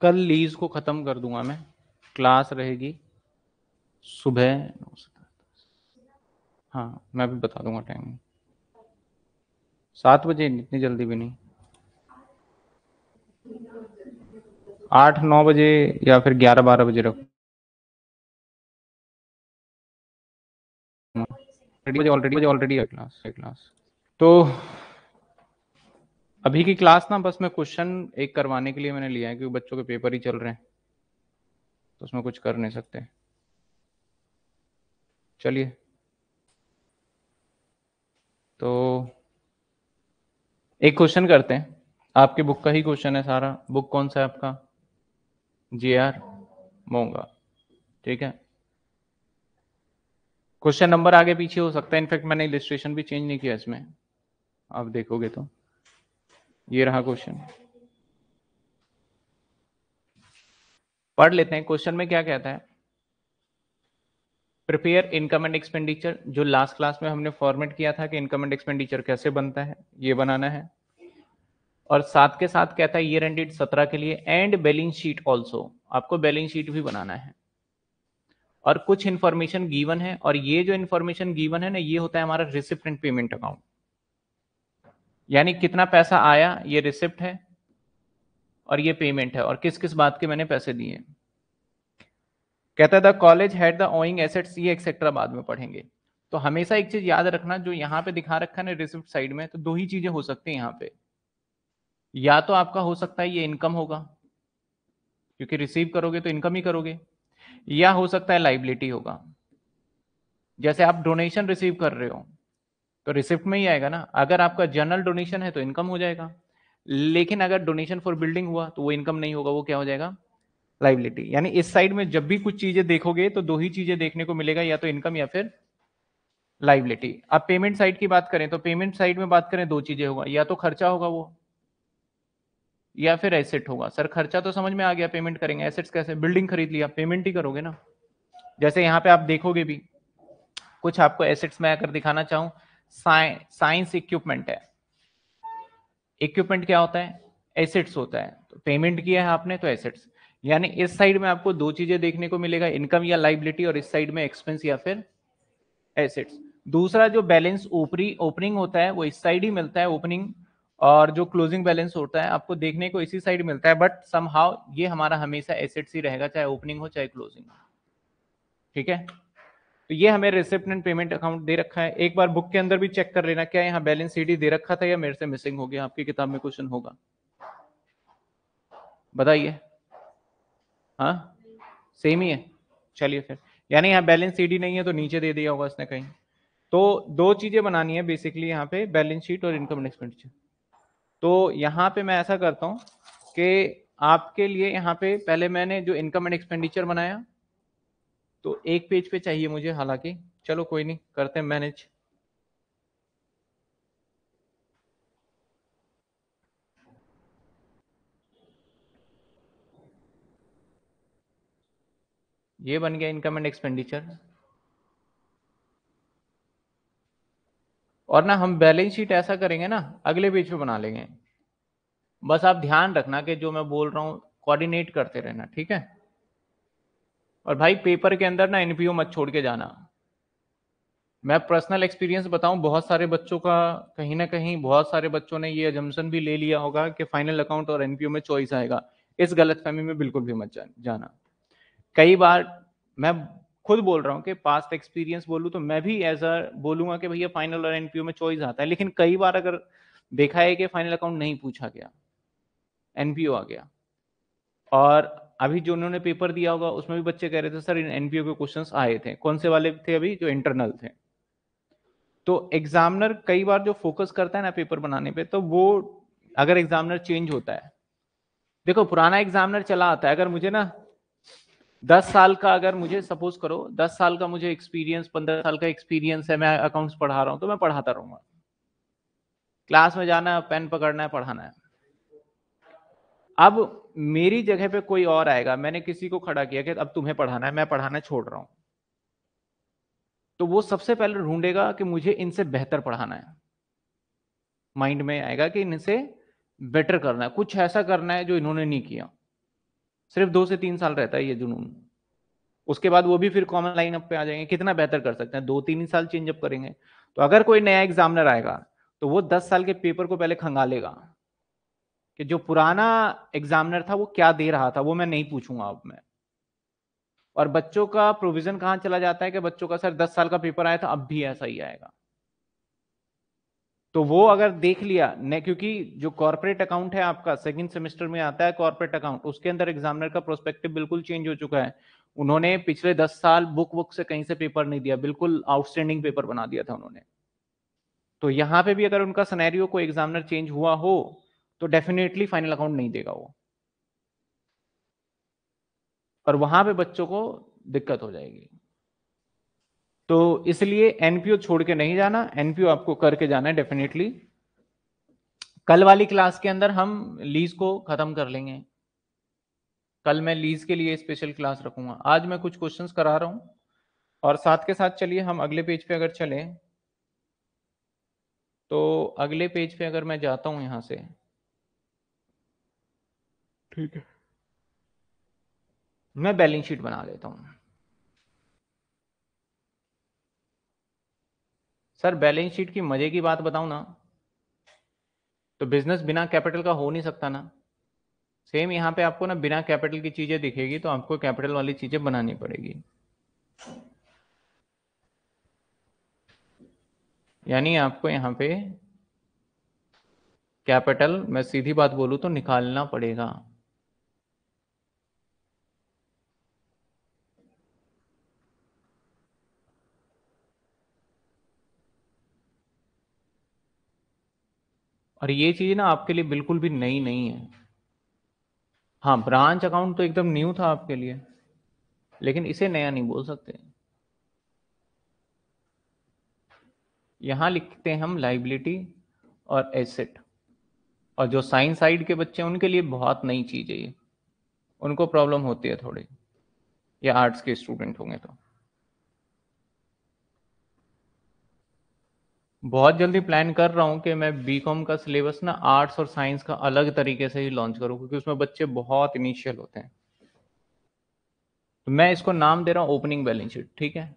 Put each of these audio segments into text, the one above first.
कल लीज को ख़त्म कर दूंगा मैं क्लास रहेगी सुबह हाँ मैं भी बता दूंगा टाइम सात बजे इतनी जल्दी भी नहीं आठ नौ बजे या फिर ग्यारह बारह बजे रखो ऑलरेडी ऑलरेडी क्लास क्लास तो अभी की क्लास ना बस मैं क्वेश्चन एक करवाने के लिए मैंने लिया है क्योंकि बच्चों के पेपर ही चल रहे हैं तो उसमें कुछ कर नहीं सकते चलिए तो एक क्वेश्चन करते हैं आपके बुक का ही क्वेश्चन है सारा बुक कौन सा है आपका जे आर मोंगा ठीक है क्वेश्चन नंबर आगे पीछे हो सकता है इनफैक्ट मैंने इलिस्ट्रेशन भी चेंज नहीं किया इसमें आप देखोगे तो ये रहा क्वेश्चन पढ़ लेते हैं क्वेश्चन में क्या कहता है प्रिपेयर इनकम एंड एक्सपेंडिचर जो लास्ट क्लास में हमने फॉर्मेट किया था कि इनकम एंड एक्सपेंडिचर कैसे बनता है ये बनाना है और साथ के साथ कहता है ईयर एंडेड सत्रह के लिए एंड बैलेंस शीट ऑल्सो आपको बैलेंस शीट भी बनाना है और कुछ इन्फॉर्मेशन गीवन है और ये जो इन्फॉर्मेशन गीवन है ना ये होता है हमारा रिसिप्रेंट पेमेंट अकाउंट यानी कितना पैसा आया ये रिसिप्ट है और ये पेमेंट है और किस किस बात के मैंने पैसे दिए कहता है the college had the owing assets ये एक्सेट्रा बाद में पढ़ेंगे तो हमेशा एक चीज याद रखना जो यहाँ पे दिखा रखा है ना रिसिप्ट साइड में तो दो ही चीजें हो सकती है यहाँ पे या तो आपका हो सकता है ये इनकम होगा क्योंकि रिसीव करोगे तो इनकम ही करोगे या हो सकता है लाइबिलिटी होगा जैसे आप डोनेशन रिसीव कर रहे हो तो रिसिप्ट में ही आएगा ना अगर आपका जनरल डोनेशन है तो इनकम हो जाएगा लेकिन अगर डोनेशन फॉर बिल्डिंग हुआ तो वो इनकम नहीं होगा वो क्या हो जाएगा लाइबिलिटी यानी इस साइड में जब भी कुछ चीजें देखोगे तो दो ही चीजें देखने को मिलेगा या तो इनकम या फिर लाइबिलिटी अब पेमेंट साइड की बात करें तो पेमेंट साइड में बात करें दो चीजें होगा या तो खर्चा होगा वो या फिर एसेट होगा सर खर्चा तो समझ में आ गया पेमेंट करेंगे एसेट्स कैसे बिल्डिंग खरीद लिया पेमेंट ही करोगे ना जैसे यहाँ पे आप देखोगे भी कुछ आपको एसेट्स में आकर दिखाना चाहूँ साइंस इक्विपमेंट है इक्विपमेंट क्या होता है एसेट्स होता है तो पेमेंट किया है आपने तो एसेट्स यानी इस साइड में आपको दो चीजें देखने को मिलेगा इनकम या लाइबिलिटी और इस साइड में एक्सपेंस या फिर एसेट्स दूसरा जो बैलेंस ओपरी ओपनिंग होता है वो इस साइड ही मिलता है ओपनिंग और जो क्लोजिंग बैलेंस होता है आपको देखने को इसी साइड मिलता है बट समहा ये हमारा हमेशा एसेट्स ही रहेगा चाहे ओपनिंग हो चाहे क्लोजिंग हो ठीक है तो ये हमें रिसिप्ट पेमेंट अकाउंट दे रखा है एक बार बुक के अंदर भी चेक कर लेना क्या यहाँ बैलेंस सीडी दे रखा था या मेरे से मिसिंग हो गया आपकी किताब में क्वेश्चन होगा बताइए हाँ सेम ही है चलिए फिर यानी यहाँ बैलेंस सीडी नहीं है तो नीचे दे दिया होगा उसने कहीं तो दो चीजें बनानी है बेसिकली यहाँ पे बैलेंस शीट और इनकम एक्सपेंडिचर तो यहाँ पे मैं ऐसा करता हूँ कि आपके लिए यहाँ पे पहले मैंने जो इनकम एंड एक्सपेंडिचर बनाया तो एक पेज पे चाहिए मुझे हालांकि चलो कोई नहीं करते मैनेज ये बन गया इनकम एंड एक्सपेंडिचर और ना हम बैलेंस शीट ऐसा करेंगे ना अगले पेज पे बना लेंगे बस आप ध्यान रखना कि जो मैं बोल रहा हूँ कोऑर्डिनेट करते रहना ठीक है और भाई पेपर के अंदर ना एनपीओ मत छोड़ के जाना मैं पर्सनल एक्सपीरियंस बताऊं बहुत सारे बच्चों का कहीं ना कहीं बहुत सारे बच्चों ने ये एजम्सन भी ले लिया होगा कि फाइनल अकाउंट और एनपीओ में चॉइस आएगा इस गलत फहमी में बिल्कुल भी मत जाना कई बार मैं खुद बोल रहा हूं कि पास्ट एक्सपीरियंस बोलूं तो मैं भी एज अ बोलूंगा कि भैया फाइनल और एनपीओ में चॉइस आता है लेकिन कई बार अगर देखा है कि फाइनल अकाउंट नहीं पूछा गया एनपीओ आ गया और अभी जो उन्होंने पेपर दिया होगा उसमें भी बच्चे कह रहे थे सर इन एनपीओ के क्वेश्चन आए थे कौन से वाले थे अभी जो इंटरनल थे तो एग्जामिनर कई बार जो फोकस करता है ना पेपर बनाने पे तो वो अगर एग्जामिनर चेंज होता है देखो पुराना एग्जामिनर चला आता है अगर मुझे ना दस साल का अगर मुझे सपोज करो दस साल का मुझे एक्सपीरियंस पंद्रह साल का एक्सपीरियंस है मैं अकाउंट्स पढ़ा रहा हूँ तो मैं पढ़ाता रहूंगा क्लास में जाना है पेन पकड़ना है पढ़ाना है अब मेरी जगह पे कोई और आएगा मैंने किसी को खड़ा किया कि अब तुम्हें पढ़ाना है मैं पढ़ाना छोड़ रहा हूं तो वो सबसे पहले ढूंढेगा कि मुझे इनसे बेहतर पढ़ाना है माइंड में आएगा कि इनसे बेटर करना है कुछ ऐसा करना है जो इन्होंने नहीं किया सिर्फ दो से तीन साल रहता है ये जुनून उसके बाद वो भी फिर कॉमन लाइन अप पे आ जाएंगे कितना बेहतर कर सकते हैं दो तीन ही साल चेंज अप करेंगे तो अगर कोई नया एग्जामिनर आएगा तो वो दस साल के पेपर को पहले खंगालेगा कि जो पुराना एग्जामिनर था वो क्या दे रहा था वो मैं नहीं पूछूंगा अब मैं और बच्चों का प्रोविजन कहा चला जाता है कि बच्चों का सर दस साल का पेपर आया था अब भी ऐसा ही आएगा तो वो अगर देख लिया ने क्योंकि जो कॉर्पोरेट अकाउंट है आपका सेकंड सेमेस्टर में आता है कॉर्पोरेट अकाउंट उसके अंदर एग्जामिनर का प्रोस्पेक्टिव बिल्कुल चेंज हो चुका है उन्होंने पिछले दस साल बुक बुक से कहीं से पेपर नहीं दिया बिल्कुल आउटस्टैंडिंग पेपर बना दिया था उन्होंने तो यहां पे भी अगर उनका सनेरियो को एग्जामिनर चेंज हुआ हो तो डेफिनेटली फाइनल अकाउंट नहीं देगा वो और वहां पे बच्चों को दिक्कत हो जाएगी तो इसलिए एनपीओ छोड़ के नहीं जाना एनपीओ आपको करके जाना है डेफिनेटली कल वाली क्लास के अंदर हम लीज को खत्म कर लेंगे कल मैं लीज के लिए स्पेशल क्लास रखूंगा आज मैं कुछ क्वेश्चंस करा रहा हूं और साथ के साथ चलिए हम अगले पेज पे अगर चले तो अगले पेज पे अगर मैं जाता हूं यहां से ठीक है मैं बैलेंस शीट बना लेता हूं सर बैलेंस शीट की मजे की बात बताऊ ना तो बिजनेस बिना कैपिटल का हो नहीं सकता ना सेम यहां पे आपको ना बिना कैपिटल की चीजें दिखेगी तो आपको कैपिटल वाली चीजें बनानी पड़ेगी यानी आपको यहां पे कैपिटल मैं सीधी बात बोलूं तो निकालना पड़ेगा और ये चीज़ ना आपके लिए बिल्कुल भी नई नहीं है हाँ ब्रांच अकाउंट तो एकदम न्यू था आपके लिए लेकिन इसे नया नहीं बोल सकते यहां लिखते हैं हम लाइबिलिटी और एसेट और जो साइंस साइड के बच्चे हैं उनके लिए बहुत नई चीज़ है ये उनको प्रॉब्लम होती है थोड़ी या आर्ट्स के स्टूडेंट होंगे तो बहुत जल्दी प्लान कर रहा हूँ कि मैं बीकॉम का सिलेबस ना आर्ट्स और साइंस का अलग तरीके से ही लॉन्च करूँ क्योंकि उसमें बच्चे बहुत इनिशियल होते हैं तो मैं इसको नाम दे रहा हूँ ओपनिंग बैलेंस शीट ठीक है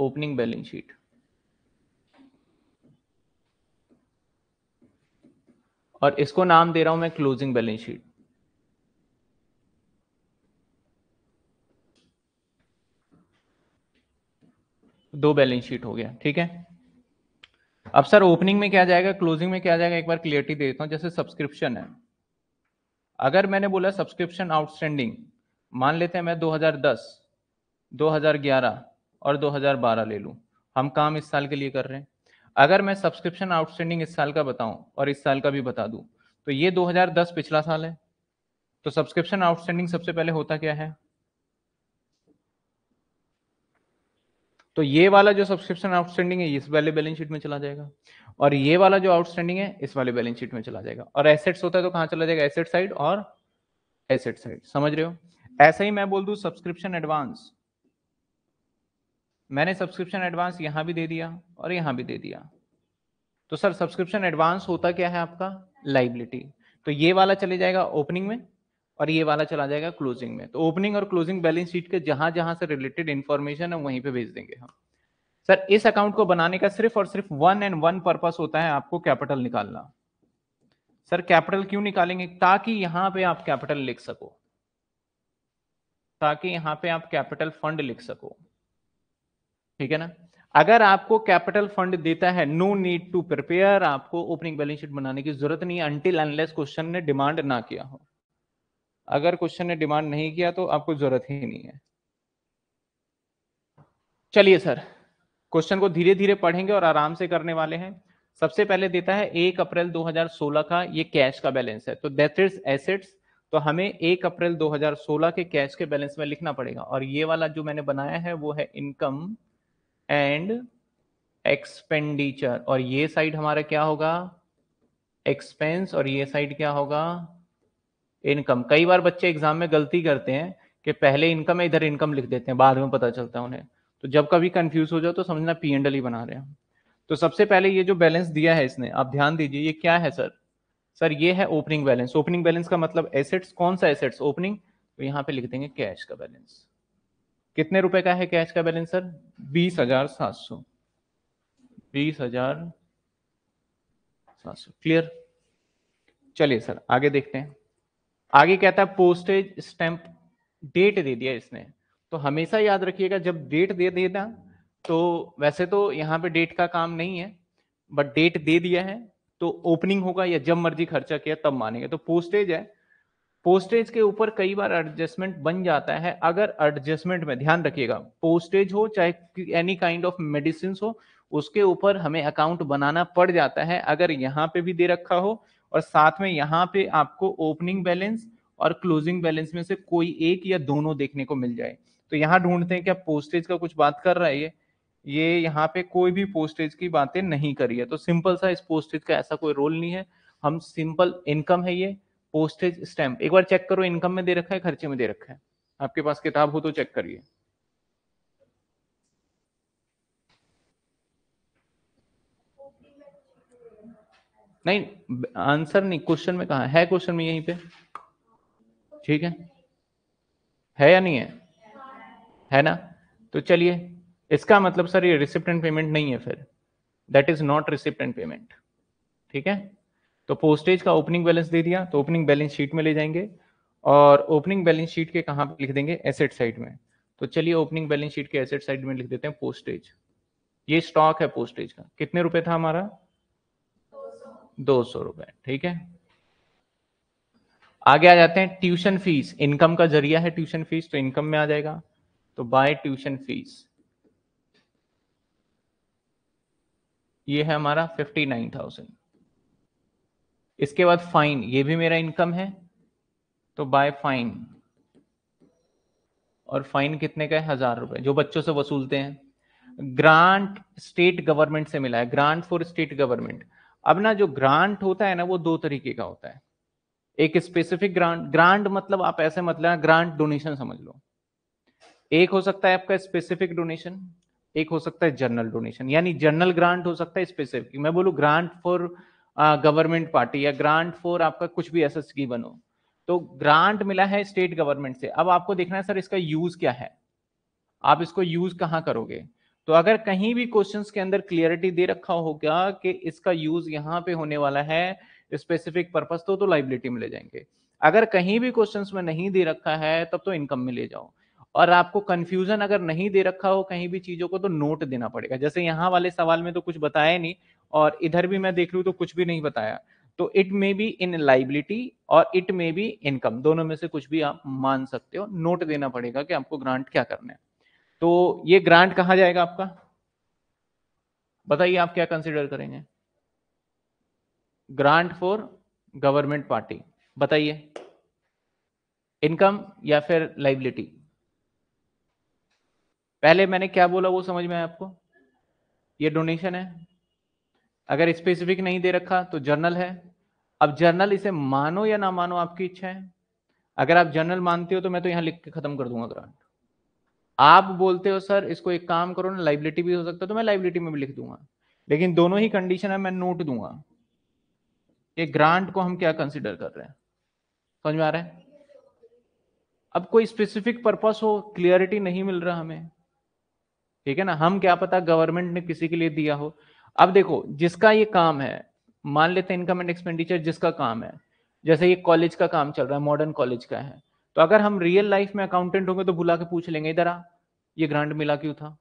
ओपनिंग बैलेंस शीट और इसको नाम दे रहा हूँ मैं क्लोजिंग बैलेंस शीट दो बैलेंस शीट हो गया ठीक है अब सर ओपनिंग में क्या जाएगा क्लोजिंग में क्या जाएगा एक बार क्लियरिटी दे देता हूं जैसे सब्सक्रिप्शन है अगर मैंने बोला सब्सक्रिप्शन आउटस्टैंडिंग मान लेते हैं मैं 2010, 2011 और 2012 ले लू हम काम इस साल के लिए कर रहे हैं अगर मैं सब्सक्रिप्शन आउटस्टैंडिंग इस साल का बताऊं और इस साल का भी बता दूं तो ये 2010 पिछला साल है तो सब्सक्रिप्शन आउटस्टैंडिंग सबसे पहले होता क्या है तो ये वाला जो सब्सक्रिप्शन आउटस्टैंडिंग है इस वाले बैलेंस शीट में चला जाएगा और ये वाला जो आउटस्टैंडिंग है इस वाले बैलेंस शीट में चला जाएगा और एसेट्स होता है तो कहां चला जाएगा एसेट साइड और एसेट साइड समझ रहे हो ऐसा ही मैं बोल दू सब्सक्रिप्शन एडवांस मैंने सब्सक्रिप्शन एडवांस यहां भी दे दिया और यहां भी दे दिया तो सर सब्सक्रिप्शन एडवांस होता क्या है आपका लाइबिलिटी तो ये वाला चले जाएगा ओपनिंग में और ये वाला चला जाएगा क्लोजिंग में तो ओपनिंग और क्लोजिंग बैलेंस शीट के जहां जहां से रिलेटेड इन्फॉर्मेशन है वहीं पे भेज देंगे हम सर इस अकाउंट को बनाने का सिर्फ और सिर्फ वन एंड वन पर्पस होता है आपको कैपिटल निकालना सर कैपिटल क्यों निकालेंगे ताकि यहां पे आप कैपिटल लिख सको ताकि यहां पे आप कैपिटल फंड लिख सको ठीक है ना अगर आपको कैपिटल फंड देता है नो नीड टू प्रिपेयर आपको ओपनिंग बैलेंस शीट बनाने की जरूरत नहीं अंटिल अनलेस क्वेश्चन ने डिमांड ना किया हो अगर क्वेश्चन ने डिमांड नहीं किया तो आपको जरूरत ही नहीं है चलिए सर क्वेश्चन को धीरे धीरे पढ़ेंगे और आराम से करने वाले हैं सबसे पहले देता है एक अप्रैल 2016 का ये कैश का बैलेंस है तो दैट इज एसेट्स तो हमें एक अप्रैल 2016 के कैश के बैलेंस में लिखना पड़ेगा और ये वाला जो मैंने बनाया है वो है इनकम एंड एक्सपेंडिचर और ये साइड हमारा क्या होगा एक्सपेंस और ये साइड क्या होगा इनकम कई बार बच्चे एग्जाम में गलती करते हैं कि पहले इनकम है इधर इनकम लिख देते हैं बाद में पता चलता है उन्हें तो जब कभी कंफ्यूज हो जाओ तो समझना पी एंड एल ही बना रहे हैं तो सबसे पहले ये जो बैलेंस दिया है इसने आप ध्यान दीजिए ये क्या है सर सर ये है ओपनिंग बैलेंस ओपनिंग बैलेंस का मतलब एसेट्स कौन सा एसेट्स ओपनिंग तो यहाँ पे लिख देंगे कैश का बैलेंस कितने रुपए का है कैश का बैलेंस सर बीस हजार सात सौ बीस हजार सात सौ क्लियर चलिए सर आगे देखते हैं आगे कहता है पोस्टेज स्टैंप डेट दे दिया इसने तो हमेशा याद रखिएगा जब डेट दे देना तो वैसे तो यहाँ पे डेट का काम नहीं है बट डेट दे दिया है तो ओपनिंग होगा या जब मर्जी खर्चा किया तब मानेंगे तो पोस्टेज है पोस्टेज के ऊपर कई बार एडजस्टमेंट बन जाता है अगर एडजस्टमेंट में ध्यान रखिएगा पोस्टेज हो चाहे एनी काइंड ऑफ मेडिसिन हो उसके ऊपर हमें अकाउंट बनाना पड़ जाता है अगर यहाँ पे भी दे रखा हो और साथ में यहाँ पे आपको ओपनिंग बैलेंस और क्लोजिंग बैलेंस में से कोई एक या दोनों देखने को मिल जाए तो यहाँ ढूंढते हैं क्या पोस्टेज का कुछ बात कर रहा है ये ये यहाँ पे कोई भी पोस्टेज की बातें नहीं करी है तो सिंपल सा इस पोस्टेज का ऐसा कोई रोल नहीं है हम सिंपल इनकम है ये पोस्टेज स्टैम्प एक बार चेक करो इनकम में दे रखा है खर्चे में दे रखा है आपके पास किताब हो तो चेक करिए नहीं आंसर नहीं क्वेश्चन में कहा है क्वेश्चन में यहीं पे ठीक है है या नहीं है है ना तो चलिए इसका मतलब सर ये रिसिप्टेंट पेमेंट नहीं है फिर that is not receipt and payment ठीक है तो पोस्टेज का ओपनिंग बैलेंस दे दिया तो ओपनिंग बैलेंस शीट में ले जाएंगे और ओपनिंग बैलेंस शीट के कहाँ पे लिख देंगे एसेट साइड में तो चलिए ओपनिंग बैलेंस शीट के एसेट साइड में लिख देते हैं पोस्टेज ये स्टॉक है पोस्टेज का कितने रुपए था हमारा दो सौ रुपए ठीक है आगे आ जाते हैं ट्यूशन फीस इनकम का जरिया है ट्यूशन फीस तो इनकम में आ जाएगा तो बाय ट्यूशन फीस ये है हमारा फिफ्टी नाइन थाउजेंड इसके बाद फाइन ये भी मेरा इनकम है तो बाय फाइन और फाइन कितने का है हजार रुपए जो बच्चों से वसूलते हैं ग्रांट स्टेट गवर्नमेंट से मिला है ग्रांट फॉर स्टेट गवर्नमेंट अब ना जो ग्रांट होता है ना वो दो तरीके का होता है एक स्पेसिफिक ग्रांट ग्रांट मतलब आप ऐसे मतलब ग्रांट डोनेशन समझ लो एक हो सकता है आपका स्पेसिफिक डोनेशन एक हो सकता है जनरल डोनेशन यानी जनरल ग्रांट हो सकता है स्पेसिफिक मैं बोलू ग्रांट फॉर गवर्नमेंट पार्टी या ग्रांट फॉर आपका कुछ भी ऐसा स्कीम बनो तो ग्रांट मिला है स्टेट गवर्नमेंट से अब आपको देखना है सर इसका यूज क्या है आप इसको यूज कहाँ करोगे तो अगर कहीं भी क्वेश्चंस के अंदर क्लियरिटी दे रखा हो क्या कि इसका यूज यहां पे होने वाला है स्पेसिफिक पर्पज तो तो लाइबिलिटी में ले जाएंगे अगर कहीं भी क्वेश्चंस में नहीं दे रखा है तब तो इनकम में ले जाओ और आपको कंफ्यूजन अगर नहीं दे रखा हो कहीं भी चीजों को तो नोट देना पड़ेगा जैसे यहाँ वाले सवाल में तो कुछ बताया नहीं और इधर भी मैं देख लू तो कुछ भी नहीं बताया तो it may be in liability और इट मे बी इनकम दोनों में से कुछ भी आप मान सकते हो नोट देना पड़ेगा कि आपको ग्रांट क्या करना है तो ये ग्रांट कहां जाएगा आपका बताइए आप क्या कंसिडर करेंगे ग्रांट फॉर गवर्नमेंट पार्टी बताइए इनकम या फिर लाइबिलिटी पहले मैंने क्या बोला वो समझ में आया आपको ये डोनेशन है अगर स्पेसिफिक नहीं दे रखा तो जर्नल है अब जर्नल इसे मानो या ना मानो आपकी इच्छा है अगर आप जर्नल मानते हो तो मैं तो यहां लिख के खत्म कर दूंगा ग्रांट आप बोलते हो सर इसको एक काम करो ना लाइबिलिटी भी हो सकता है तो मैं लाइबिलिटी में भी लिख दूंगा लेकिन दोनों ही कंडीशन है मैं नोट दूंगा कि ग्रांट को हम क्या कंसिडर कर रहे हैं समझ में आ रहा है अब कोई स्पेसिफिक पर्पस हो क्लियरिटी नहीं मिल रहा हमें ठीक है ना हम क्या पता गवर्नमेंट ने किसी के लिए दिया हो अब देखो जिसका ये काम है मान लेते हैं इनकम एंड एक्सपेंडिचर जिसका काम है जैसे ये कॉलेज का काम चल रहा है मॉडर्न कॉलेज का है तो अगर हम रियल लाइफ में अकाउंटेंट होंगे तो बुला के पूछ लेंगे इधर आ ये ग्रांट मिला क्यों था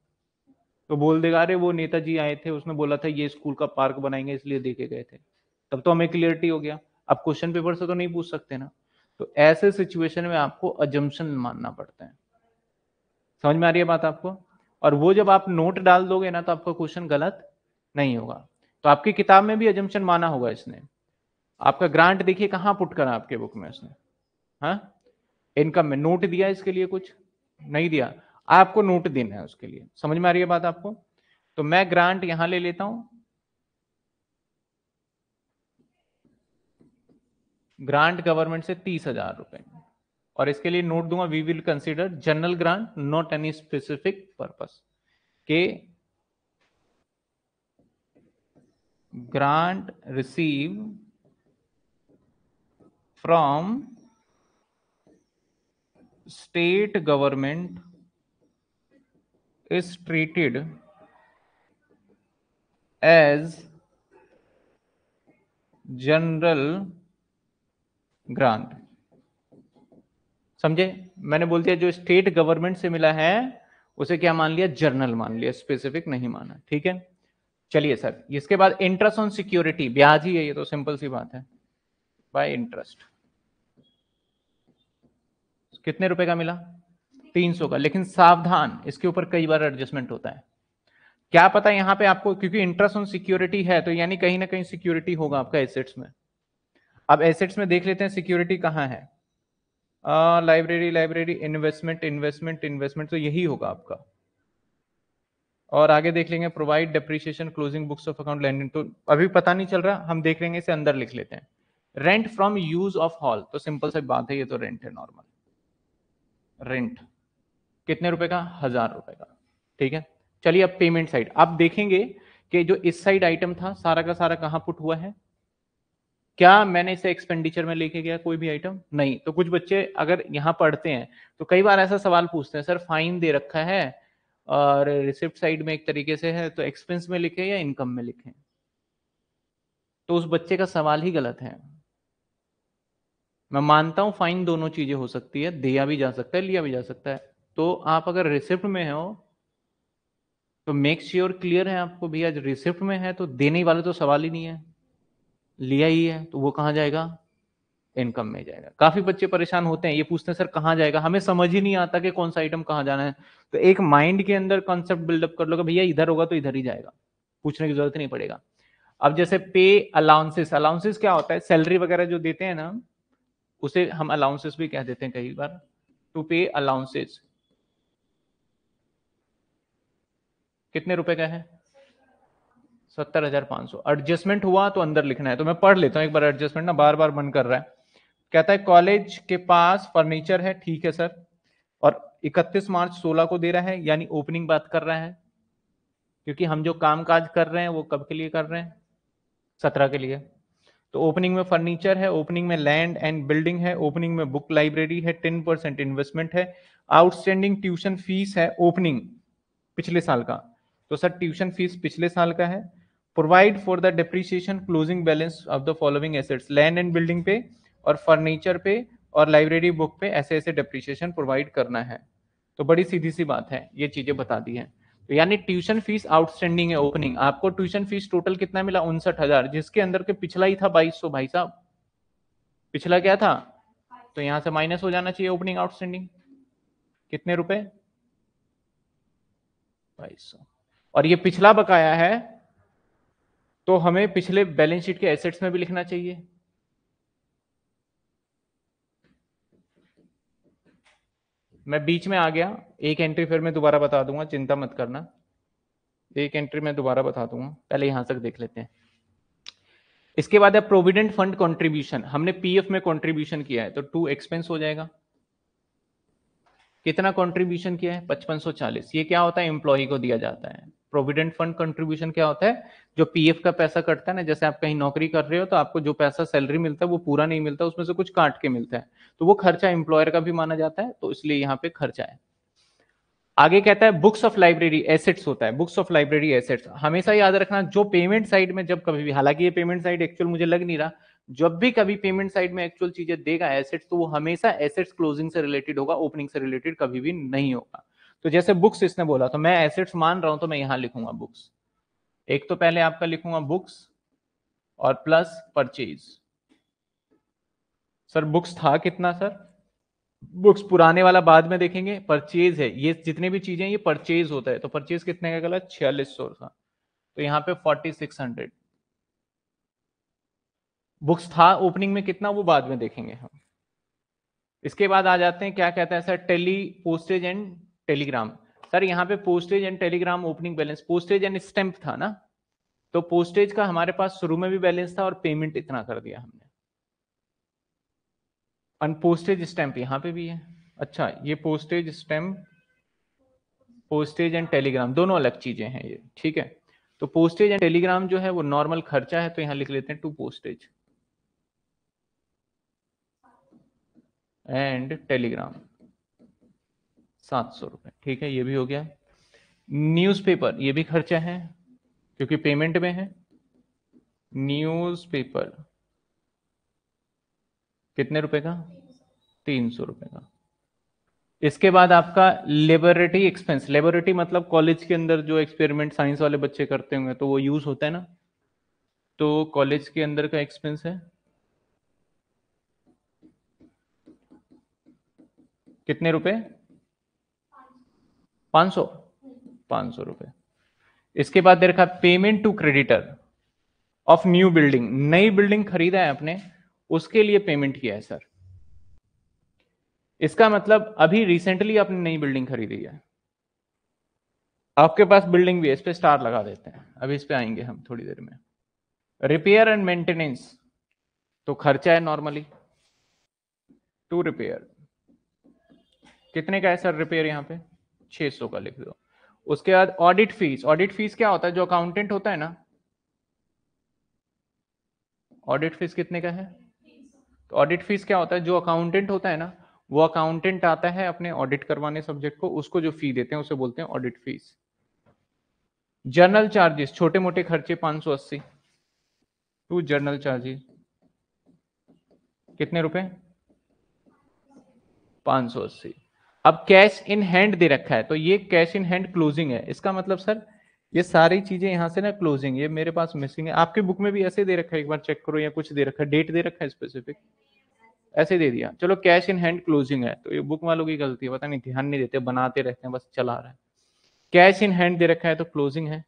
तो बोल देगा अरे वो नेताजी आए थे उसने बोला था ये स्कूल का पार्क बनाएंगे इसलिए देखे गए थे तब तो हमें क्लियरिटी हो गया अब क्वेश्चन पेपर से तो नहीं पूछ सकते ना तो ऐसे सिचुएशन में आपको अजम्पन मानना पड़ता है समझ में आ रही है बात आपको और वो जब आप नोट डाल दोगे ना तो आपका क्वेश्चन गलत नहीं होगा तो आपकी किताब में भी अजम्पन माना होगा इसने आपका ग्रांट देखिए कहाँ पुट करा आपके बुक में उसने हाँ इनकम में नोट दिया इसके लिए कुछ नहीं दिया आपको नोट देना है उसके लिए समझ में आ रही है बात आपको तो मैं ग्रांट यहां ले लेता हूं ग्रांट गवर्नमेंट से तीस हजार रुपए और इसके लिए नोट दूंगा we will consider general grant not any specific purpose के grant received from state government is treated as general grant समझे मैंने बोल दिया जो स्टेट गवर्नमेंट से मिला है उसे क्या मान लिया जर्नल मान लिया स्पेसिफिक नहीं माना ठीक है चलिए सर इसके बाद इंटरेस्ट ऑन सिक्योरिटी ब्याज ही है ये तो सिंपल सी बात है बाय इंटरेस्ट कितने रुपए का मिला 300 का लेकिन सावधान इसके ऊपर कई बार एडजस्टमेंट होता है क्या पता यहां पे आपको क्योंकि इंटरेस्ट ऑन सिक्योरिटी है तो यानी कहीं ना कहीं सिक्योरिटी होगा आपका एसेट्स में अब एसेट्स में देख लेते हैं सिक्योरिटी कहाँ है library library investment investment investment तो यही होगा आपका और आगे देख लेंगे provide depreciation closing books of account landing तो अभी पता नहीं चल रहा हम देख लेंगे इसे अंदर लिख लेते हैं rent from use of hall तो सिंपल से बात है ये तो रेंट है नॉर्मल रेंट कितने रुपए का हजार रुपए का ठीक है चलिए अब पेमेंट साइड आप देखेंगे कि जो इस साइड आइटम था सारा का सारा कहां पुट हुआ है क्या मैंने इसे एक्सपेंडिचर में लेके गया कोई भी आइटम नहीं तो कुछ बच्चे अगर यहाँ पढ़ते हैं तो कई बार ऐसा सवाल पूछते हैं सर फाइन दे रखा है और रिसिप्ट साइड में एक तरीके से है तो एक्सपेंस में लिखे या इनकम में लिखे तो उस बच्चे का सवाल ही गलत है मैं मानता हूँ फाइन दोनों चीजें हो सकती है दिया भी जा सकता है लिया भी जा सकता है तो आप अगर रिसिप्ट में हो तो मेक श्योर क्लियर है आपको भैया रिसिप्ट में है तो देने वाले तो सवाल ही नहीं है लिया ही है तो वो कहाँ जाएगा इनकम में जाएगा काफी बच्चे परेशान होते हैं ये पूछते हैं सर कहाँ जाएगा हमें समझ ही नहीं आता कि कौन सा आइटम कहाँ जाना है तो एक माइंड के अंदर कॉन्सेप्ट बिल्डअप कर लो भैया इधर होगा तो इधर ही जाएगा पूछने की जरूरत नहीं पड़ेगा अब जैसे पे अलाउंसेस अलाउंसेस क्या होता है सैलरी वगैरह जो देते हैं ना उसे हम अलाउंसेस भी कह देते हैं कई बार टू पे अलाउंसेस कितने रुपए का है सत्तर हजार पांच सौ एडजस्टमेंट हुआ तो अंदर लिखना है तो मैं पढ़ लेता हूं एक बार एडजस्टमेंट ना बार बार मन कर रहा है कहता है कॉलेज के पास फर्नीचर है ठीक है सर और 31 मार्च 16 को दे रहा है यानी ओपनिंग बात कर रहा है क्योंकि हम जो काम काज कर रहे हैं वो कब के लिए कर रहे हैं सत्रह के लिए तो ओपनिंग में फर्नीचर है ओपनिंग में लैंड एंड बिल्डिंग है ओपनिंग में बुक लाइब्रेरी है टेन परसेंट इन्वेस्टमेंट है आउटस्टैंडिंग ट्यूशन फीस है ओपनिंग पिछले साल का तो सर ट्यूशन फीस पिछले साल का है provide for the depreciation closing balance of the following assets land and building पे और फर्नीचर पे और लाइब्रेरी बुक पे ऐसे ऐसे डिप्रिसिएशन प्रोवाइड करना है तो बड़ी सीधी सी बात है ये चीजें बता दी है यानी ट्यूशन फीस आउटस्टैंडिंग है ओपनिंग आपको ट्यूशन फीस टोटल कितना मिला उनसठ हजार जिसके अंदर के पिछला ही था बाईस सौ भाई साहब पिछला क्या था तो यहां से माइनस हो जाना चाहिए ओपनिंग आउटस्टैंडिंग कितने रुपए बाईस सौ और ये पिछला बकाया है तो हमें पिछले बैलेंस शीट के एसेट्स में भी लिखना चाहिए मैं बीच में आ गया एक एंट्री फिर मैं दोबारा बता दूंगा चिंता मत करना एक एंट्री मैं दोबारा बता दूंगा पहले यहां तक देख लेते हैं इसके बाद है प्रोविडेंट फंड कंट्रीब्यूशन हमने पीएफ में कंट्रीब्यूशन किया है तो टू एक्सपेंस हो जाएगा कितना कंट्रीब्यूशन किया है चालीस ये क्या होता है एम्प्लॉय को दिया जाता है प्रोविडेंट फंड कंट्रीब्यूशन क्या होता है जो पीएफ का पैसा कटता है ना जैसे आप कहीं नौकरी कर रहे हो तो आपको जो पैसा सैलरी मिलता है वो पूरा नहीं मिलता उसमें से कुछ काट के मिलता है तो वो खर्चा एम्प्लॉयर का भी माना जाता है तो इसलिए यहाँ पे खर्चा है आगे कहता है बुक्स ऑफ लाइब्रेरी एसेट्स होता है बुक्स ऑफ लाइब्रेरी एसेट्स हमेशा याद रखना जो पेमेंट साइड में जब कभी भी हालांकि ये पेमेंट साइड एक्चुअल मुझे लग नहीं रहा जब भी कभी पेमेंट साइड में एक्चुअल चीजें देगा एसेट्स तो वो हमेशा एसेट्स क्लोजिंग से रिलेटेड होगा ओपनिंग से रिलेटेड कभी भी नहीं होगा तो जैसे बुक्स इसने बोला तो मैं एसेट्स मान रहा हूं तो मैं यहां लिखूंगा बुक्स एक तो पहले आपका लिखूंगा बुक्स और प्लस परचेज सर बुक्स था कितना सर बुक्स पुराने वाला बाद में देखेंगे परचेज है ये जितने भी चीजें ये परचेज होता है तो परचेज कितने का गलत छियालीस सौ का तो यहाँ पे फोर्टी सिक्स हंड्रेड बुक्स था ओपनिंग में कितना वो बाद में देखेंगे हम इसके बाद आ जाते हैं क्या कहता है sir tele postage and telegram sir यहाँ पे postage and telegram opening balance postage and stamp था ना तो पोस्टेज का हमारे पास शुरू में भी बैलेंस था और पेमेंट इतना कर दिया हमने पोस्टेज स्टैंप यहाँ पे भी है अच्छा ये postage stamp postage and telegram दोनों अलग चीजें हैं ये ठीक है तो पोस्टेज एंड टेलीग्राम जो है वो नॉर्मल खर्चा है तो यहाँ लिख लेते हैं टू पोस्टेज एंड टेलीग्राम सात सौ रुपए ठीक है ये भी हो गया न्यूज़पेपर ये भी खर्चा है क्योंकि पेमेंट में है न्यूज़पेपर कितने रुपए का तीन सौ रुपए का इसके बाद आपका लेबोरेटरी एक्सपेंस लेबोरेटरी मतलब कॉलेज के अंदर जो एक्सपेरिमेंट साइंस वाले बच्चे करते होंगे तो वो यूज होता है ना तो कॉलेज के अंदर का एक्सपेंस है कितने रुपए पांच सौ पांच सौ रुपए इसके बाद देखा payment to creditor of new building नई बिल्डिंग खरीदा है आपने उसके लिए पेमेंट किया है सर इसका मतलब अभी रिसेंटली आपने नई बिल्डिंग खरीदी है आपके पास बिल्डिंग भी है इस पे स्टार लगा देते हैं अभी इस पे आएंगे हम थोड़ी देर में रिपेयर एंड मेंटेनेंस तो खर्चा है नॉर्मली टू रिपेयर कितने का है सर रिपेयर यहाँ पे 600 का लिख दो उसके बाद ऑडिट फीस ऑडिट फीस क्या होता है जो अकाउंटेंट होता है ना ऑडिट फीस कितने का है तो ऑडिट फीस क्या होता है जो अकाउंटेंट होता है ना वो अकाउंटेंट आता है अपने ऑडिट करवाने सब्जेक्ट को उसको जो फी देते हैं उसे बोलते हैं ऑडिट फीस जर्नल चार्जेस छोटे मोटे खर्चे 580 टू जर्नल चार्जेस कितने रुपए 580 अब कैश इन हैंड दे रखा है तो ये कैश इन हैंड क्लोजिंग है इसका मतलब सर ये सारी चीजें यहां से ना क्लोजिंग ये मेरे पास मिसिंग है आपके बुक में भी ऐसे दे रखा है एक बार चेक करो या कुछ दे रखा है डेट दे रखा है स्पेसिफिक ऐसे दे दिया चलो कैश इन हैंड क्लोजिंग है तो ये बुक वालों की गलती है पता नहीं ध्यान नहीं देते बनाते रहते हैं बस चला रहे है कैश इन हैंड दे रखा है तो क्लोजिंग है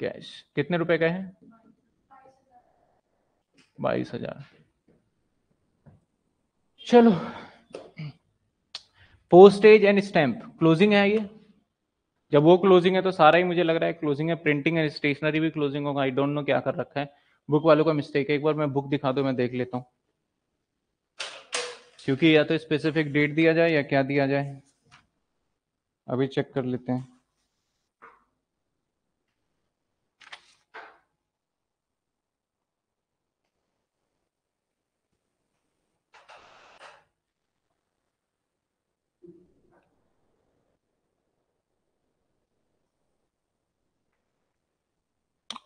कैश कितने रुपए का है बाईस हजार चलो पोस्टेज एंड स्टैम्प क्लोजिंग है ये जब वो क्लोजिंग है तो सारा ही मुझे लग रहा है क्लोजिंग है प्रिंटिंग एंड स्टेशनरी भी क्लोजिंग होगा आई डोंट नो क्या कर रखा है बुक वालों का मिस्टेक है एक बार मैं बुक दिखा दो मैं देख लेता हूँ क्योंकि या तो स्पेसिफिक डेट दिया जाए या क्या दिया जाए अभी चेक कर लेते हैं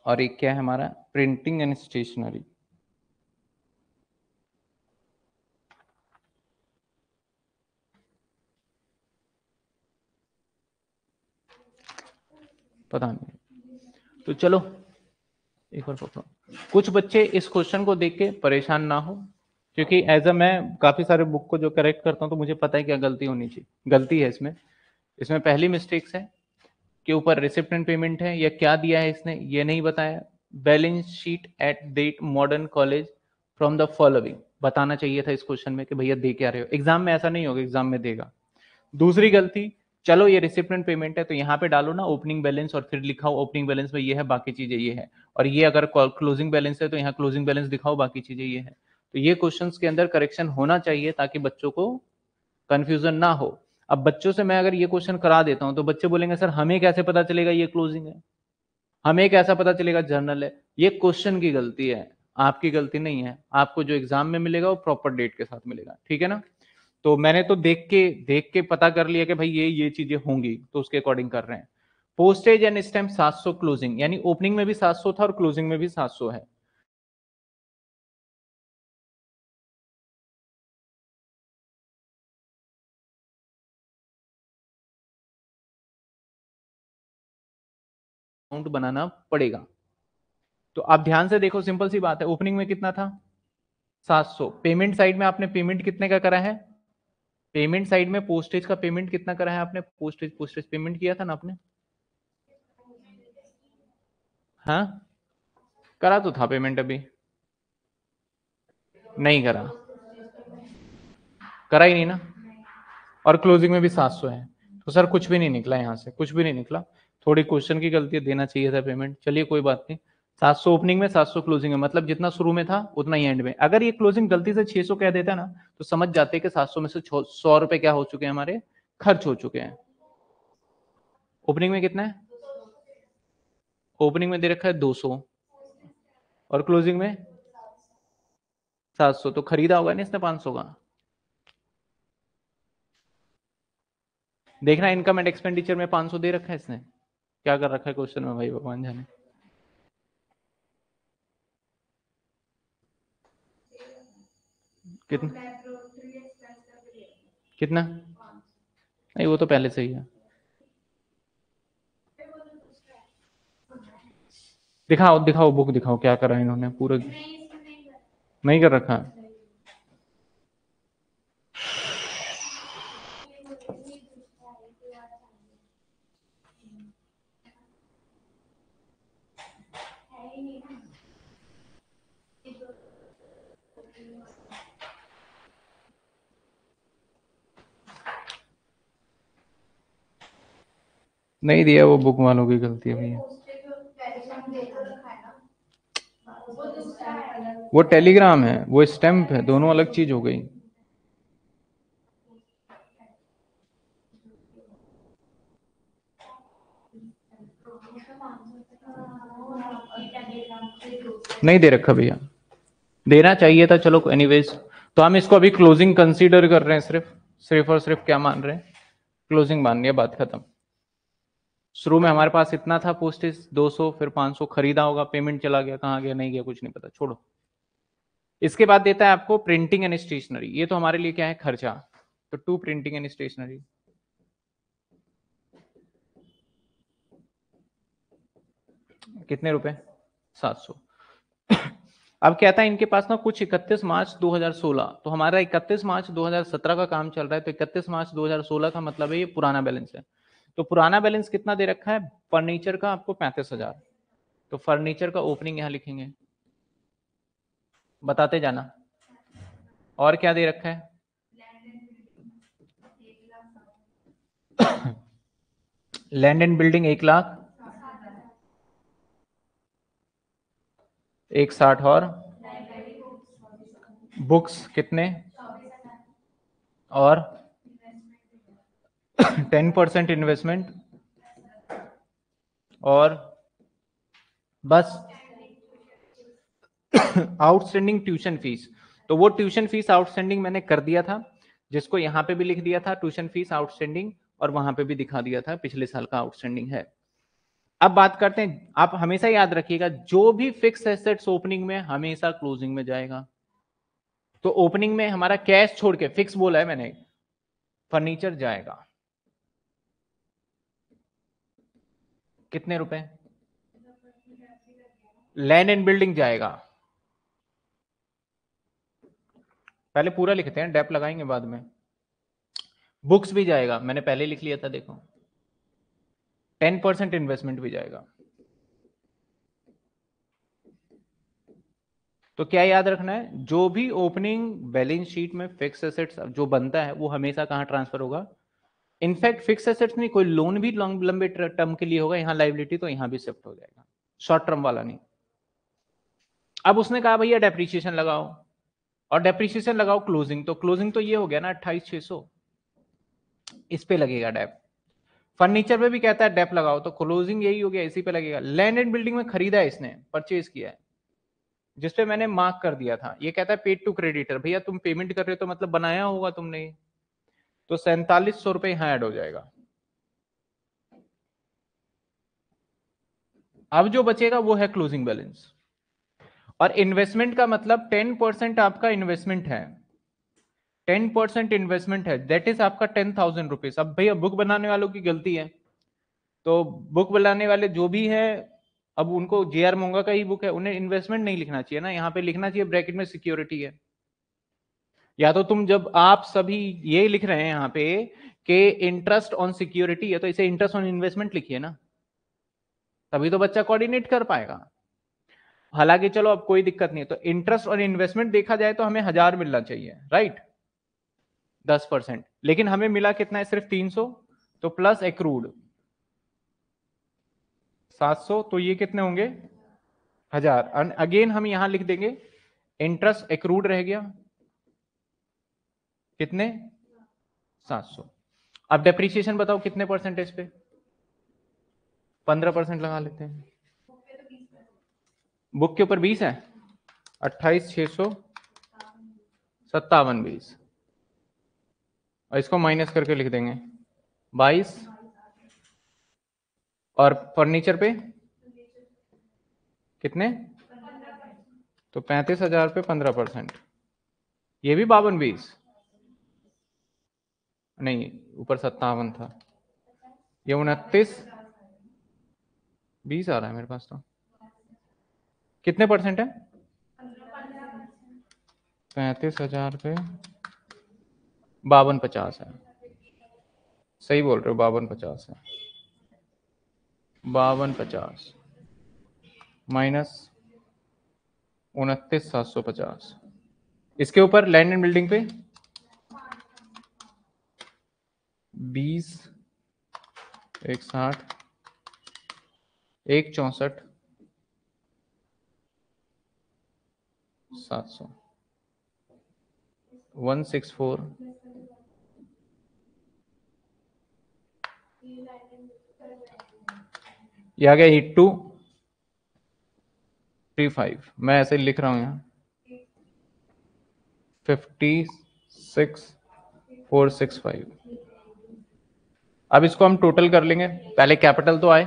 और एक क्या है हमारा प्रिंटिंग एंड स्टेशनरी पता नहीं तो चलो एक बार पकड़ो कुछ बच्चे इस क्वेश्चन को देख के परेशान ना हो क्योंकि एज अ मैं काफी सारे बुक को जो करेक्ट करता हूं तो मुझे पता है क्या गलती होनी चाहिए गलती है इसमें इसमें पहली मिस्टेक्स है के ऊपर रिसिप्टेंट पेमेंट है या क्या दिया है इसने ये नहीं बताया balance sheet at date modern college from the following बताना चाहिए था इस क्वेश्चन में कि भैया दे क्या रहे हो एग्जाम में ऐसा नहीं होगा एग्जाम में देगा दूसरी गलती चलो ये रिसिप्टेंट पेमेंट है तो यहाँ पे डालो ना ओपनिंग बैलेंस और फिर लिखाओ ओपनिंग बैलेंस में ये है बाकी चीजें ये है और ये अगर क्लोजिंग बैलेंस है तो यहाँ क्लोजिंग बैलेंस दिखाओ बाकी चीजें ये है तो ये क्वेश्चन के अंदर करेक्शन होना चाहिए ताकि बच्चों को कंफ्यूजन ना हो अब बच्चों से मैं अगर ये क्वेश्चन करा देता हूं तो बच्चे बोलेंगे सर हमें कैसे पता चलेगा ये क्लोजिंग है हमें कैसा पता चलेगा जर्नल है ये क्वेश्चन की गलती है आपकी गलती नहीं है आपको जो एग्जाम में मिलेगा वो प्रॉपर डेट के साथ मिलेगा ठीक है ना तो मैंने तो देख के देख के पता कर लिया कि भाई ये ये चीजें होंगी तो उसके अकॉर्डिंग कर रहे हैं पोस्टेज एंड इस टाइम सात क्लोजिंग यानी ओपनिंग में भी सात था और क्लोजिंग में भी सात है अकाउंट बनाना पड़ेगा तो आप ध्यान से देखो सिंपल सी बात है ओपनिंग में कितना था 700 पेमेंट साइड में आपने पेमेंट कितने का करा है पेमेंट साइड में पोस्टेज का पेमेंट कितना करा है आपने पोस्टेज पोस्टेज पेमेंट किया था ना आपने हा? करा तो था पेमेंट अभी नहीं करा करा ही नहीं ना और क्लोजिंग में भी 700 है तो सर कुछ भी नहीं निकला यहां से कुछ भी नहीं निकला थोड़ी क्वेश्चन की गलती देना चाहिए था पेमेंट चलिए कोई बात नहीं सात सौ ओपनिंग में सात सौ क्लोजिंग में मतलब जितना शुरू में था उतना ही एंड में अगर ये क्लोजिंग गलती से छह सौ कह देता है ना तो समझ जाते कि सात सौ में से सौ रुपए क्या हो चुके हैं हमारे खर्च हो चुके हैं ओपनिंग में कितना है ओपनिंग में दे रखा है दो सौ और क्लोजिंग में सात सौ तो खरीदा होगा ना इसने पांच सौ का देखना इनकम एंड एक्सपेंडिचर में पांच सौ दे रखा है इसने क्या कर रखा है क्वेश्चन में भाई भगवान जाने कितना कितना नहीं वो तो पहले से ही है दिखाओ दिखाओ बुक दिखाओ क्या करा इन्होंने पूरा नहीं कर रखा नहीं दिया वो बुक वालों की गलती है भैया वो टेलीग्राम है वो स्टैम्प है दोनों अलग चीज हो गई नहीं दे रखा भैया देना चाहिए था चलो एनीवेज तो हम इसको अभी क्लोजिंग कंसीडर कर रहे हैं सिर्फ सिर्फ और सिर्फ क्या मान रहे हैं क्लोजिंग मान लिया बात खत्म शुरू में हमारे पास इतना था पोस्टेज 200 फिर 500 खरीदा होगा पेमेंट चला गया कहाँ गया नहीं गया कुछ नहीं पता छोड़ो इसके बाद देता है आपको प्रिंटिंग एंड स्टेशनरी ये तो हमारे लिए क्या है खर्चा तो टू प्रिंटिंग एंड स्टेशनरी कितने रुपए 700 अब कहता है इनके पास ना कुछ 31 मार्च 2016 तो हमारा 31 मार्च 2017 का काम चल रहा है तो 31 मार्च 2016 का मतलब है ये पुराना बैलेंस है तो पुराना बैलेंस कितना दे रखा है फर्नीचर का आपको पैंतीस हजार तो फर्नीचर का ओपनिंग यहां लिखेंगे बताते जाना और क्या दे रखा है लैंड एंड बिल्डिंग एक लाख एक साठ और बुक्स कितने और टेन परसेंट इन्वेस्टमेंट और बस आउटस्टैंडिंग ट्यूशन फीस तो वो ट्यूशन फीस आउटस्टैंडिंग मैंने कर दिया था जिसको यहां पे भी लिख दिया था ट्यूशन फीस आउटस्टैंडिंग और वहां पे भी दिखा दिया था पिछले साल का आउटस्टैंडिंग है अब बात करते हैं आप हमेशा याद रखिएगा जो भी फिक्स एसेट्स ओपनिंग में हमेशा क्लोजिंग में जाएगा तो ओपनिंग में हमारा कैश छोड़ के फिक्स बोला है मैंने फर्नीचर जाएगा कितने रुपए लैंड एंड बिल्डिंग जाएगा पहले पूरा लिखते हैं डेप लगाएंगे बाद में बुक्स भी जाएगा मैंने पहले लिख लिया था देखो टेन परसेंट इन्वेस्टमेंट भी जाएगा तो क्या याद रखना है जो भी ओपनिंग बैलेंस शीट में फिक्स एसेट्स जो बनता है वो हमेशा कहां ट्रांसफर होगा इनफैक्ट फिक्स एसेट्स नहीं कोई लोन भी लॉन्ग लंबे टर्म के लिए होगा यहाँ लाइबिलिटी तो यहाँ भी शिफ्ट हो जाएगा शॉर्ट टर्म वाला नहीं अब उसने कहा भैया डेप्रीशिएशन लगाओ और डेप्रीशिएशन लगाओ क्लोजिंग तो क्लोजिंग तो ये हो गया ना अट्ठाईस छह सौ इस पे लगेगा डेप फर्नीचर पे भी कहता है डेप लगाओ तो क्लोजिंग यही हो गया इसी पे लगेगा लैंड एंड बिल्डिंग में खरीदा है इसने परचेज किया है जिसपे मैंने मार्क कर दिया था ये कहता है पेड टू क्रेडिटर भैया तुम पेमेंट कर रहे हो तो मतलब बनाया होगा तुमने तो सैतालीस सौ रुपए यहां ऐड हो जाएगा अब जो बचेगा वो है क्लोजिंग बैलेंस और इन्वेस्टमेंट का मतलब टेन परसेंट आपका इन्वेस्टमेंट है टेन परसेंट इन्वेस्टमेंट है दैट इज आपका टेन थाउजेंड रुपीज अब भैया बुक बनाने वालों की गलती है तो बुक बनाने वाले जो भी है अब उनको जे आर मोंगा का ही बुक है उन्हें इन्वेस्टमेंट नहीं लिखना चाहिए ना यहाँ पे लिखना चाहिए ब्रैकेट में सिक्योरिटी है या तो तुम जब आप सभी ये लिख रहे हैं यहां पे कि इंटरेस्ट ऑन सिक्योरिटी है तो इसे इंटरेस्ट ऑन इन्वेस्टमेंट लिखिए ना तभी तो बच्चा कोऑर्डिनेट कर पाएगा हालांकि चलो अब कोई दिक्कत नहीं है तो इंटरेस्ट और इन्वेस्टमेंट देखा जाए तो हमें हजार मिलना चाहिए राइट दस परसेंट लेकिन हमें मिला कितना है सिर्फ तीन सौ तो प्लस एक्रूड सात सौ तो ये कितने होंगे हजार अगेन हम यहां लिख देंगे इंटरेस्ट एक्रूड रह गया कितने सात सौ अब डेप्रीसिएशन बताओ कितने परसेंटेज पे पंद्रह परसेंट लगा लेते हैं बुक के ऊपर बीस है अट्ठाईस छह सौ सत्तावन बीस और इसको माइनस करके लिख देंगे बाईस और फर्नीचर पे कितने तो पैंतीस हजार पे पंद्रह परसेंट ये भी बावन बीस नहीं ऊपर सत्तावन था ये उनतीस बीस आ रहा है मेरे पास तो कितने परसेंट है पैंतीस हजार पे बावन पचास है सही बोल रहे हो बावन पचास है बावन पचास माइनस उनतीस सात सौ पचास इसके ऊपर लैंड एंड बिल्डिंग पे बीस एक साठ एक चौसठ सात सौ वन सिक्स फोर यह आ गया एट टू थ्री फाइव मैं ऐसे लिख रहा हूं यहां fifty six four six five अब इसको हम टोटल कर लेंगे पहले कैपिटल तो आए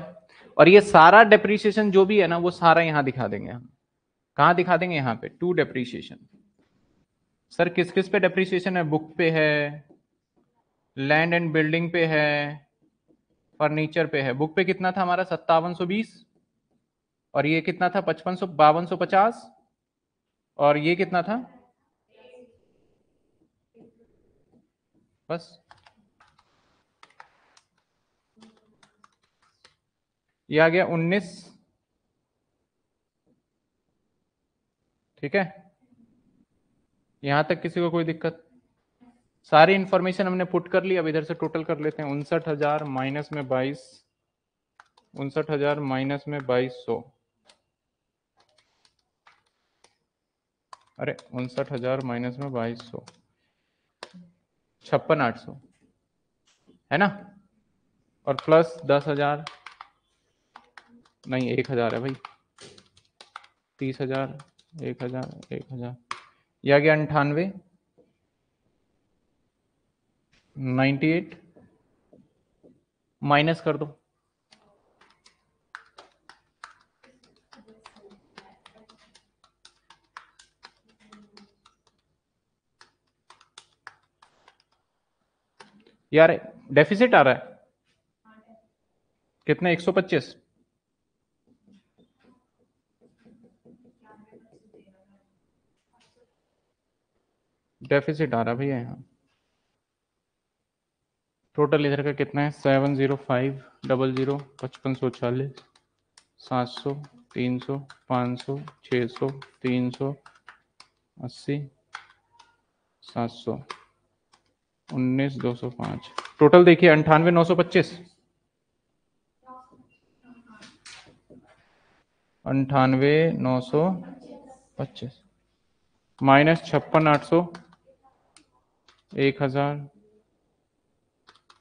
और ये सारा डेप्रीसिएशन जो भी है ना वो सारा यहां दिखा देंगे हम कहा दिखा देंगे यहाँ पे टू डेप्रीसिएशन सर किस किस पे डेप्रीसिएशन है बुक पे है लैंड एंड बिल्डिंग पे है फर्नीचर पे है बुक पे कितना था हमारा सत्तावन सो बीस और ये कितना था पचपन सो बावन सौ पचास और ये कितना था बस ये आ गया उन्नीस ठीक है यहां तक किसी को कोई दिक्कत सारी इंफॉर्मेशन हमने पुट कर ली अब इधर से टोटल कर लेते हैं उनसठ हजार माइनस में बाईस उनसठ हजार माइनस में बाईस सौ अरे उनसठ हजार माइनस में बाईस सौ छप्पन आठ सौ है ना और प्लस दस हजार नहीं एक हज़ार है भाई तीस हज़ार एक हज़ार एक हज़ार या गया अंठानवे नाइन्टी एट माइनस कर दो यार डेफिसिट आ रहा है कितना 125 डेफिसिट आ रहा भैया यहाँ टोटल इधर का कितना है seven zero five double zero पचपन सौ चालीस सात सौ तीन सौ पाँच सौ छः सौ तीन सौ अस्सी सात सौ उन्नीस दो सौ पाँच टोटल देखिए अंठानवे नौ सौ पच्चीस अंठानवे नौ सौ पच्चीस माइनस छप्पन आठ सौ एक हजार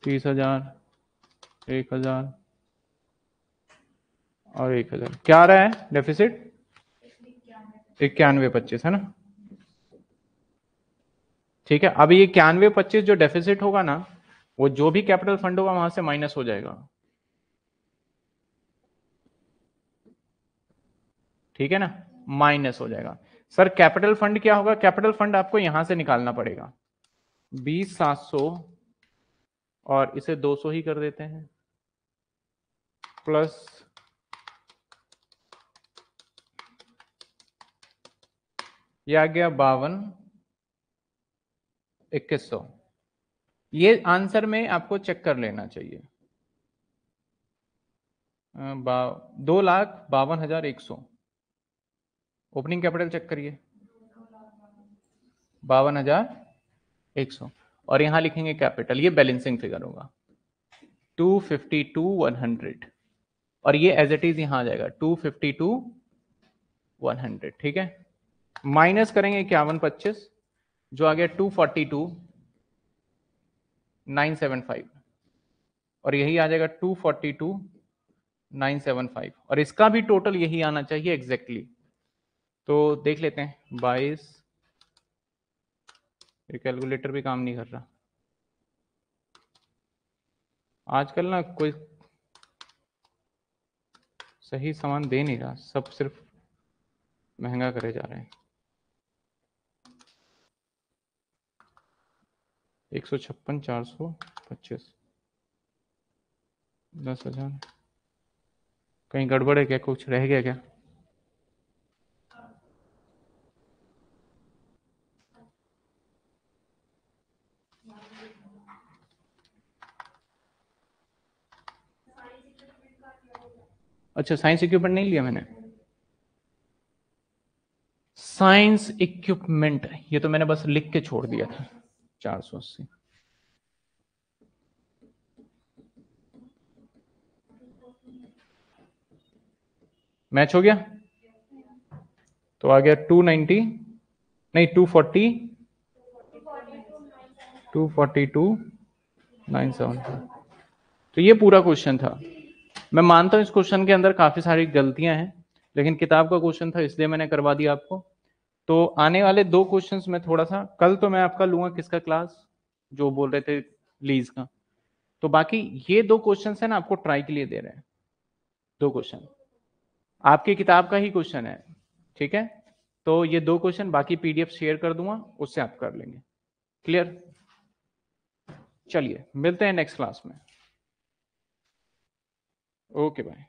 तीस हजार एक हजार और एक हजार क्या रहा है डेफिसिट इक्यानवे पच्चीस है ना ठीक है अभी ये इक्यानवे पच्चीस जो डेफिसिट होगा ना वो जो भी कैपिटल फंड होगा वहां से माइनस हो जाएगा ठीक है ना माइनस हो जाएगा सर कैपिटल फंड क्या होगा कैपिटल फंड आपको यहां से निकालना पड़ेगा बीस सात सौ और इसे दो सौ ही कर देते हैं प्लस या आ गया बावन इक्कीस सौ ये आंसर में आपको चेक कर लेना चाहिए दो लाख बावन हजार एक सौ ओपनिंग कैपिटल चेक करिए बावन हजार 100 और यहां लिखेंगे कैपिटल ये बैलेंसिंग फिगर होगा 252 100 और ये एज इट इज यहां आ जाएगा 252 100 ठीक है माइनस करेंगे इक्यावन पच्चीस जो आ गया 242 975 और यही आ जाएगा 242 975 और इसका भी टोटल यही आना चाहिए एग्जैक्टली exactly. तो देख लेते हैं बाईस ये कैलकुलेटर भी काम नहीं कर रहा आजकल ना कोई सही सामान दे नहीं रहा सब सिर्फ महंगा करे जा रहे हैं एक सौ छप्पन चार सौ पच्चीस दस हजार कहीं गड़बड़ है क्या कुछ रह गया क्या अच्छा साइंस इक्विपमेंट नहीं लिया मैंने साइंस इक्विपमेंट ये तो मैंने बस लिख के छोड़ दिया था चार सौ अस्सी मैच हो गया तो आ गया 290 नहीं 240 242 97 तो ये पूरा क्वेश्चन था मैं मानता हूँ इस क्वेश्चन के अंदर काफ़ी सारी गलतियां हैं लेकिन किताब का क्वेश्चन था इसलिए मैंने करवा दिया आपको तो आने वाले दो क्वेश्चंस में थोड़ा सा कल तो मैं आपका लूंगा किसका क्लास जो बोल रहे थे लीज का तो बाकी ये दो क्वेश्चन है ना आपको ट्राई के लिए दे रहे हैं दो क्वेश्चन आपकी किताब का ही क्वेश्चन है ठीक है तो ये दो क्वेश्चन बाकी पीडीएफ शेयर कर दूंगा उससे आप कर लेंगे क्लियर चलिए मिलते हैं नेक्स्ट क्लास में Ok, bye.